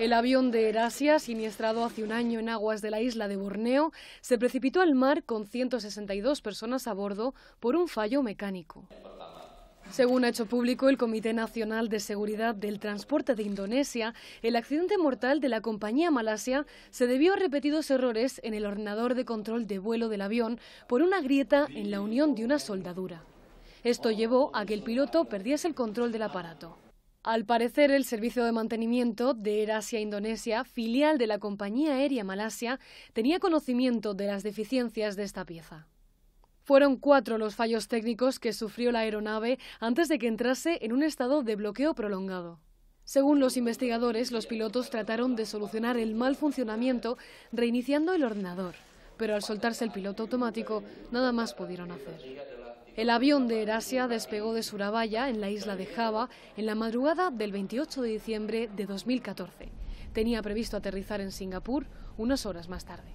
El avión de Erasia, siniestrado hace un año en aguas de la isla de Borneo, se precipitó al mar con 162 personas a bordo por un fallo mecánico. Según ha hecho público el Comité Nacional de Seguridad del Transporte de Indonesia, el accidente mortal de la compañía Malasia se debió a repetidos errores en el ordenador de control de vuelo del avión por una grieta en la unión de una soldadura. Esto llevó a que el piloto perdiese el control del aparato. Al parecer, el servicio de mantenimiento de Erasia Indonesia, filial de la compañía aérea Malasia, tenía conocimiento de las deficiencias de esta pieza. Fueron cuatro los fallos técnicos que sufrió la aeronave antes de que entrase en un estado de bloqueo prolongado. Según los investigadores, los pilotos trataron de solucionar el mal funcionamiento reiniciando el ordenador, pero al soltarse el piloto automático, nada más pudieron hacer. El avión de Erasia despegó de Surabaya, en la isla de Java, en la madrugada del 28 de diciembre de 2014. Tenía previsto aterrizar en Singapur unas horas más tarde.